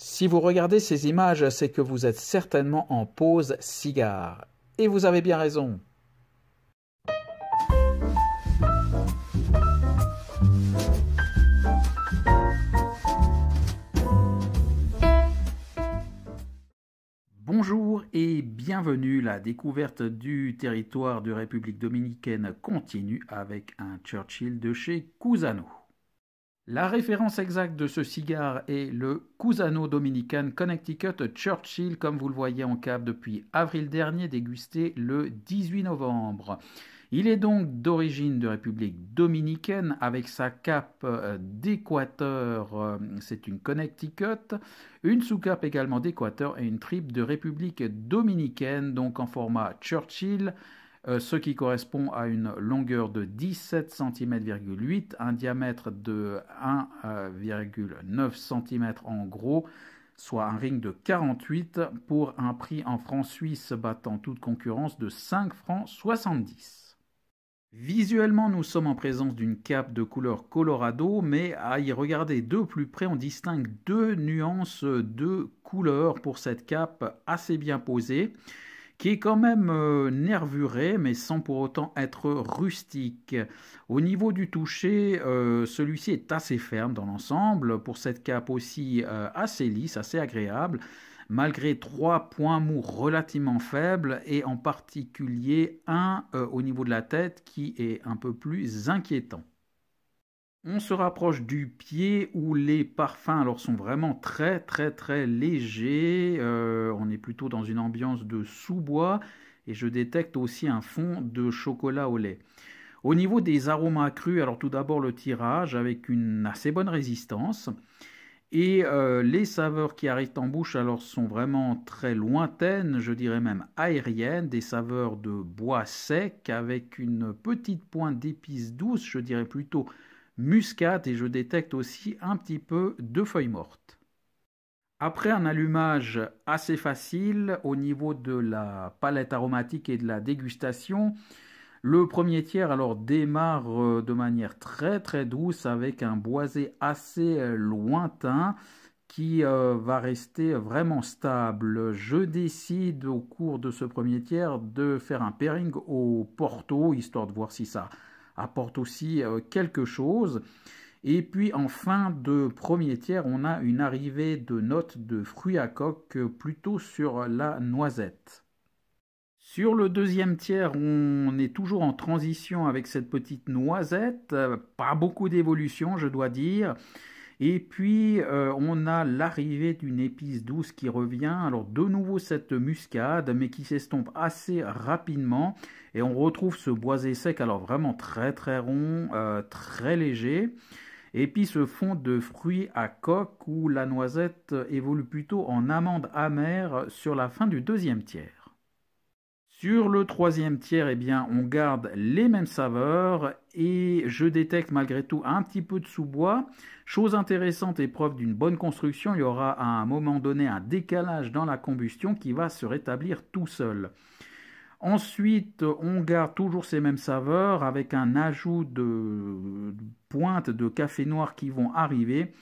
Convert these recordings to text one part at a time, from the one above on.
Si vous regardez ces images, c'est que vous êtes certainement en pause cigare. Et vous avez bien raison. Bonjour et bienvenue. La découverte du territoire de République dominicaine continue avec un Churchill de chez Cusano. La référence exacte de ce cigare est le Cusano Dominican Connecticut Churchill, comme vous le voyez en cape depuis avril dernier, dégusté le 18 novembre. Il est donc d'origine de République dominicaine avec sa cape euh, d'Équateur, euh, c'est une Connecticut, une sous-cape également d'Équateur et une tripe de République dominicaine, donc en format Churchill. Euh, ce qui correspond à une longueur de 17 cm,8, un diamètre de 1,9 euh, cm en gros, soit un ring de 48 pour un prix en francs suisses battant toute concurrence de 5 francs 70. Visuellement, nous sommes en présence d'une cape de couleur Colorado, mais à y regarder de plus près, on distingue deux nuances de couleurs pour cette cape assez bien posée qui est quand même euh, nervuré, mais sans pour autant être rustique. Au niveau du toucher, euh, celui-ci est assez ferme dans l'ensemble, pour cette cape aussi euh, assez lisse, assez agréable, malgré trois points mous relativement faibles, et en particulier un au niveau de la tête qui est un peu plus inquiétant. On se rapproche du pied où les parfums alors, sont vraiment très très très légers. Euh, on est plutôt dans une ambiance de sous-bois et je détecte aussi un fond de chocolat au lait. Au niveau des arômes accrus, alors tout d'abord le tirage avec une assez bonne résistance. Et euh, les saveurs qui arrivent en bouche alors sont vraiment très lointaines, je dirais même aériennes, des saveurs de bois sec avec une petite pointe d'épices douces, je dirais plutôt muscate et je détecte aussi un petit peu de feuilles mortes. Après un allumage assez facile au niveau de la palette aromatique et de la dégustation, le premier tiers alors démarre euh, de manière très très douce avec un boisé assez euh, lointain qui euh, va rester vraiment stable. Je décide au cours de ce premier tiers de faire un pairing au Porto, histoire de voir si ça apporte aussi euh, quelque chose. Et puis en fin de premier tiers, on a une arrivée de notes de fruits à coque euh, plutôt sur la noisette. Sur le deuxième tiers, on est toujours en transition avec cette petite noisette, euh, pas beaucoup d'évolution je dois dire. Et puis euh, on a l'arrivée d'une épice douce qui revient. Alors de nouveau cette muscade, mais qui s'estompe assez rapidement. Et on retrouve ce boisé sec, alors vraiment très très rond, euh, très léger. Et puis ce fond de fruits à coque où la noisette évolue plutôt en amande amère sur la fin du deuxième tiers. Sur le troisième tiers, eh bien, on garde les mêmes saveurs et je détecte malgré tout un petit peu de sous-bois. Chose intéressante et preuve d'une bonne construction, il y aura à un moment donné un décalage dans la combustion qui va se rétablir tout seul. Ensuite, on garde toujours ces mêmes saveurs avec un ajout de pointes de café noir qui vont arriver.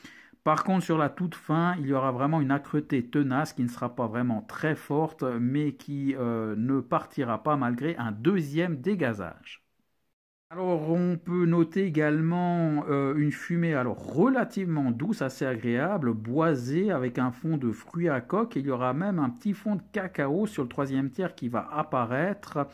Par contre, sur la toute fin, il y aura vraiment une acreté tenace qui ne sera pas vraiment très forte, mais qui euh, ne partira pas malgré un deuxième dégazage. Alors on peut noter également euh, une fumée alors relativement douce, assez agréable, boisée avec un fond de fruits à coque. il y aura même un petit fond de cacao sur le troisième tiers qui va apparaître.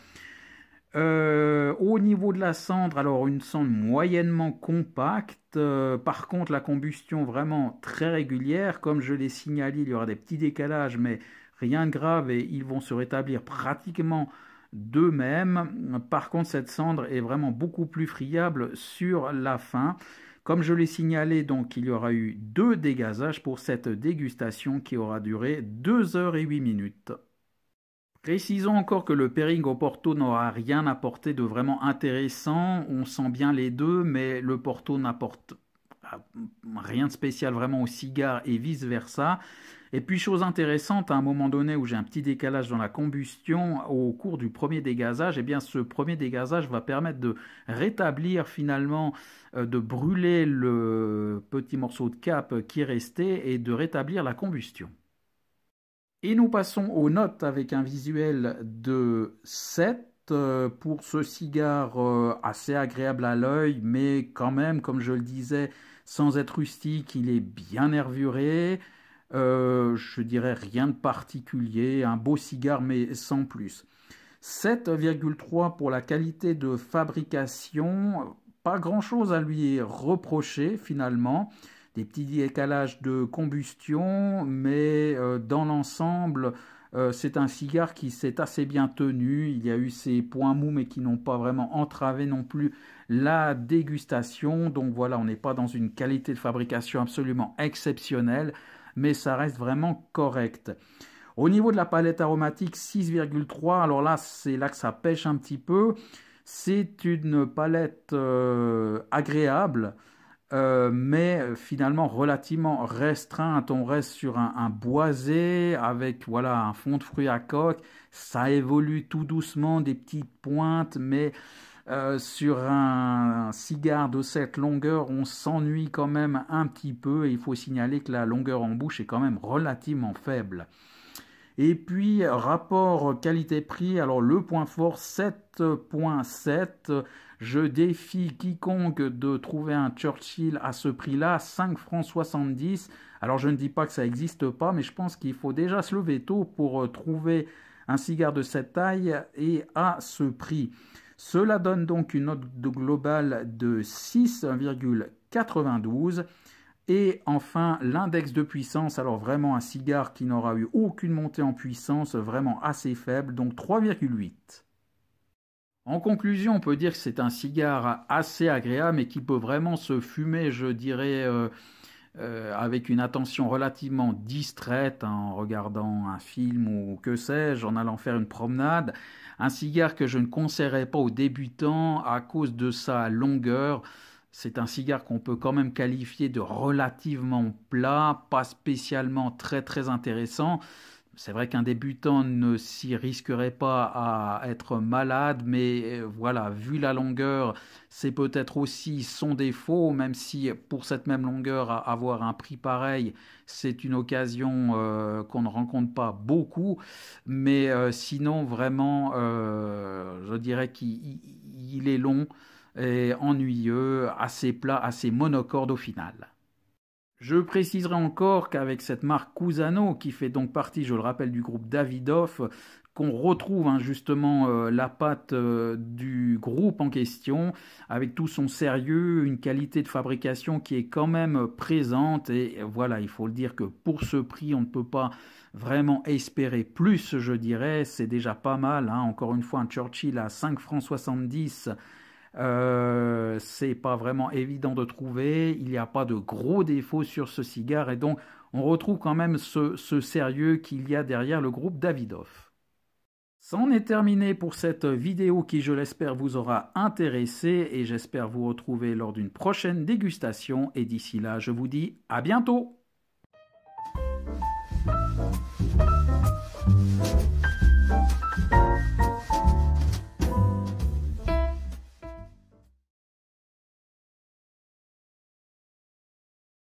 Euh, au niveau de la cendre, alors une cendre moyennement compacte, euh, par contre la combustion vraiment très régulière, comme je l'ai signalé, il y aura des petits décalages, mais rien de grave et ils vont se rétablir pratiquement d'eux-mêmes. Par contre, cette cendre est vraiment beaucoup plus friable sur la fin. Comme je l'ai signalé, donc il y aura eu deux dégazages pour cette dégustation qui aura duré 2 heures et 8 minutes. Précisons encore que le pairing au Porto n'aura rien apporté de vraiment intéressant. On sent bien les deux, mais le Porto n'apporte ah, rien de spécial vraiment au cigare et vice-versa. Et puis chose intéressante, à un moment donné où j'ai un petit décalage dans la combustion, au cours du premier dégazage, eh bien ce premier dégazage va permettre de rétablir finalement, euh, de brûler le petit morceau de cap qui est resté et de rétablir la combustion. Et nous passons aux notes avec un visuel de 7 euh, pour ce cigare euh, assez agréable à l'œil, mais quand même, comme je le disais, sans être rustique, il est bien nervuré. Euh, je dirais rien de particulier, un beau cigare mais sans plus. 7,3 pour la qualité de fabrication, pas grand chose à lui reprocher finalement des petits décalages de combustion, mais euh, dans l'ensemble, euh, c'est un cigare qui s'est assez bien tenu. Il y a eu ces points mous, mais qui n'ont pas vraiment entravé non plus la dégustation. Donc voilà, on n'est pas dans une qualité de fabrication absolument exceptionnelle, mais ça reste vraiment correct. Au niveau de la palette aromatique 6,3, alors là, c'est là que ça pêche un petit peu. C'est une palette euh, agréable. Euh, mais euh, finalement relativement restreinte. On reste sur un, boisé avec voilà un fond de fruits à coque. Ça évolue tout doucement, des petites pointes, mais euh, sur un, un, cigare de cette longueur, on s'ennuie quand même un petit peu. Et il faut signaler que la longueur en bouche est quand même relativement faible. Et puis, rapport qualité-prix, alors le point fort 7.7, je défie quiconque de trouver un Churchill à ce prix-là, 5 francs 70. Alors je ne dis pas que ça n'existe pas, mais je pense qu'il faut déjà se lever tôt pour euh, trouver un cigare de cette taille et à ce prix. Cela donne donc une note globale de 6,92. Et enfin, l'index de puissance, alors vraiment un cigare qui n'aura eu aucune montée en puissance, vraiment assez faible, donc 3,8. En conclusion, on peut dire que c'est un cigare assez agréable et qui peut vraiment se fumer, je dirais, euh, euh, avec une attention relativement distraite hein, en regardant un film ou que sais-je, en allant faire une promenade. Un cigare que je ne conseillerais pas aux débutants à cause de sa longueur. C'est un cigare qu'on peut quand même qualifier de relativement plat, pas spécialement très très intéressant. C'est vrai qu'un débutant ne s'y risquerait pas à être malade, mais euh, voilà, vu la longueur, c'est peut-être aussi son défaut, même si pour cette même longueur, avoir un prix pareil, c'est une occasion euh, qu'on ne rencontre pas beaucoup. Mais euh, sinon, vraiment, je dirais qu'il est long et ennuyeux, assez plat, assez monocorde au final. Je préciserai encore qu'avec cette marque Cousano qui fait donc partie, je le rappelle, du groupe Davidoff, qu'on retrouve hein, justement euh, la patte euh, du groupe en question, avec tout son sérieux, une qualité de fabrication qui est quand même présente. Et voilà, il faut le dire que pour ce prix, on ne peut pas vraiment espérer plus, je dirais. C'est déjà pas mal. Hein. Encore une fois, un Churchill à 5,70 francs euh, c'est pas vraiment évident de trouver. Il n'y a pas de gros défauts sur ce cigare et donc on retrouve quand même ce sérieux qu'il y a derrière le groupe Davidoff. C'en est terminé pour cette vidéo qui, je l'espère, vous aura intéressé et j'espère vous retrouver lors d'une prochaine dégustation. Et d'ici là, je vous dis à bientôt!